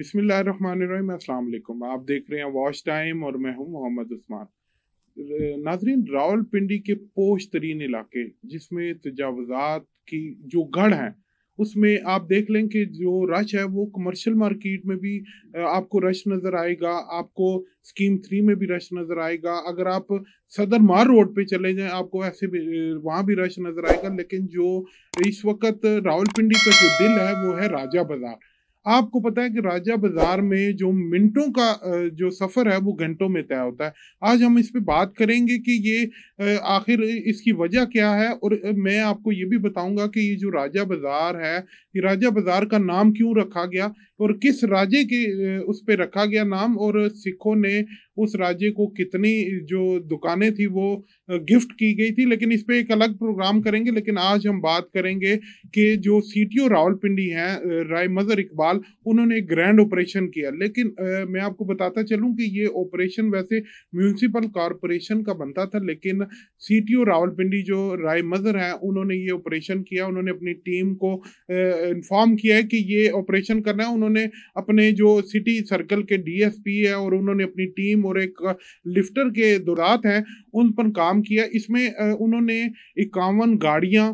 बिसमीम अस्सलाम आप देख रहे हैं वॉच टाइम और मैं हूं मोहम्मद उस्मान नाजरीन रावलपिंडी के पोश तरीन इलाके जिसमें तजावजात की जो गढ़ हैं उसमें आप देख लें कि जो रश है वो कमर्शियल मार्केट में भी आपको रश नज़र आएगा आपको स्कीम थ्री में भी रश नज़र आएगा अगर आप सदर मार रोड पे चले जाएं आपको ऐसे भी वहाँ भी रश नज़र आएगा लेकिन जो इस वक्त रावलपिंडी का जो दिल है वो है राजा बाज़ार आपको पता है कि राजा बाजार में जो मिनटों का जो सफर है वो घंटों में तय होता है आज हम इस पे बात करेंगे कि ये आखिर इसकी वजह क्या है और मैं आपको ये भी बताऊंगा कि ये जो राजा बाजार है ये राजा बाजार का नाम क्यों रखा गया और किस राजे के उस पर रखा गया नाम और सिखों ने उस राज्य को कितनी जो दुकानें थी वो गिफ्ट की गई थी लेकिन इस पर एक अलग प्रोग्राम करेंगे लेकिन आज हम बात करेंगे कि जो सी टी ओ रावलपिंडी हैं राय मज़र इकबाल उन्होंने ग्रैंड ऑपरेशन किया लेकिन आ, मैं आपको बताता चलूँ कि ये ऑपरेशन वैसे म्यूनसिपल कॉरपोरेशन का बनता था लेकिन सी टी ओ रावलपिंडी जो राय मज़र हैं उन्होंने ये ऑपरेशन किया उन्होंने अपनी टीम को इन्फॉर्म किया है कि ये ऑपरेशन करना है उन्होंने अपने जो सिटी सर्कल के डी एस पी है और उन्होंने अपनी टीम और एक लिफ्टर के दौरात हैं उन पर काम किया इसमें उन्होंने इक्यावन गाड़ियाँ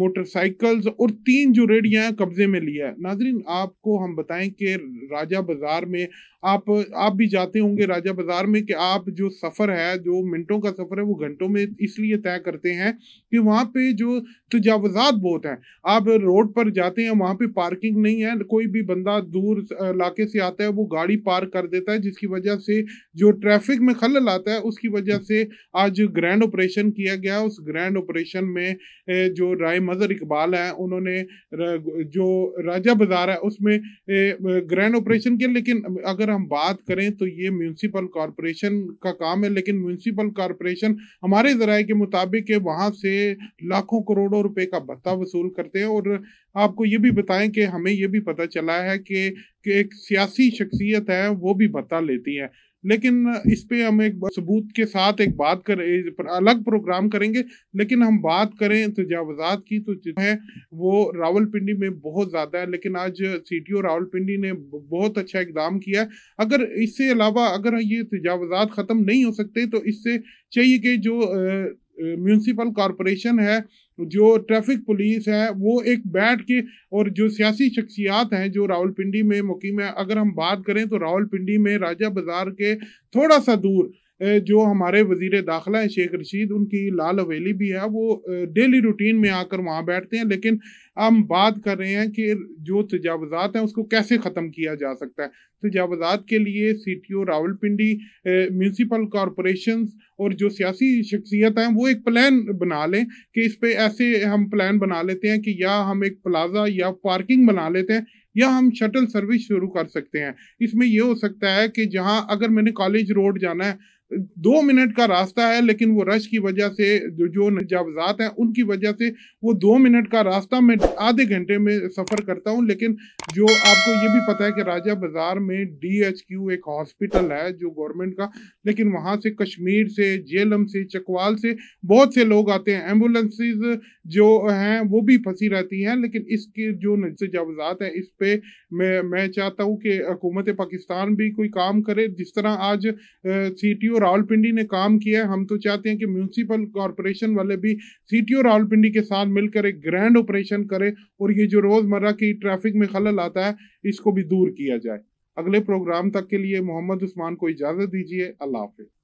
मोटरसाइकिल्स और तीन जो रेडियाँ कब्जे में लिया है नाजरीन आपको हम बताएं कि राजा बाज़ार में आप आप भी जाते होंगे राजा बाज़ार में कि आप जो सफ़र है जो मिनटों का सफ़र है वो घंटों में इसलिए तय करते हैं कि वहाँ पे जो तजावजात बहुत हैं आप रोड पर जाते हैं वहाँ पे पार्किंग नहीं है कोई भी बंदा दूर इलाके से आता है वो गाड़ी पार्क कर देता है जिसकी वजह से जो ट्रैफिक में खलल आता है उसकी वजह से आज ग्रैंड ऑपरेशन किया गया उस ग्रैंड ऑपरेशन में जो राय भाई मजहर इकबाल हैं उन्होंने जो राजा बाज़ार है उसमें ग्रैंड ऑपरेशन किया लेकिन अगर हम बात करें तो ये म्यूनसिपल कॉरपोरेशन का काम है लेकिन म्यूनसिपल कॉरपोरेशन हमारे ज़राए के मुताबिक वहाँ से लाखों करोड़ों रुपए का भत्ता वसूल करते हैं और आपको ये भी बताएं कि हमें ये भी पता चला है कि एक सियासी शख्सियत है वो भी भत्ता लेती है लेकिन इस पे हम एक सबूत के साथ एक बात कर अलग प्रोग्राम करेंगे लेकिन हम बात करें तजावजात की तो है वो रावलपिंडी में बहुत ज़्यादा है लेकिन आज सी टी ओ रावलपिंडी ने बहुत अच्छा इकदाम किया है अगर इससे अलावा अगर ये तजावजात ख़त्म नहीं हो सकते तो इससे चाहिए कि जो म्यूनसिपल कॉरपोरेशन है जो ट्रैफिक पुलिस है वो एक बैठ के और जो सियासी शख्सियात हैं जो रावलपिंडी में मुकीम है अगर हम बात करें तो रावलपिंडी में राजा बाज़ार के थोड़ा सा दूर जो हमारे वजीर दाखिला हैं शेख रशीद उनकी लाल हवेली भी है वो डेली रूटीन में आकर वहाँ बैठते हैं लेकिन हम बात कर रहे हैं कि जो तजावज़ात हैं उसको कैसे ख़त्म किया जा सकता है तजावज़ात के लिए C T O Rawalpindi municipal corporation और जो सियासी शख्सियत हैं वो एक प्लान बना लें कि इस पर ऐसे हम प्लान बना लेते हैं कि या हम एक प्लाजा या पार्किंग बना लेते हैं या हम शटल सर्विस शुरू कर सकते हैं इसमें यह हो सकता है कि जहाँ अगर मैंने कॉलेज रोड जाना है दो मिनट का रास्ता है लेकिन वो रश की वजह से जो जो जावजात हैं उनकी वजह से वो दो मिनट का रास्ता मैं आधे घंटे में सफ़र करता हूँ लेकिन जो आपको ये भी पता है कि राजा बाज़ार में डी एच क्यू एक हॉस्पिटल है जो गवर्नमेंट का लेकिन वहाँ से कश्मीर से जेलम से चकवाल से बहुत से लोग आते हैं एम्बुलेंसेज जो हैं वो भी फंसी रहती हैं लेकिन इसके जो जावजात हैं इस पर मैं मैं चाहता हूँ कि हुकूमत पाकिस्तान भी कोई काम करे जिस तरह आज सी सीटीओ रावलपिंडी ने काम किया है हम तो चाहते हैं कि म्यूनसिपल कॉरपोरेशन वाले भी सीटीओ रावलपिंडी के साथ मिलकर एक ग्रैंड ऑपरेशन करें और ये जो रोज़मर्रा की ट्रैफिक में खलल आता है इसको भी दूर किया जाए अगले प्रोग्राम तक के लिए मोहम्मद उस्मान को इजाज़त दीजिए अल्लाह हाफिज़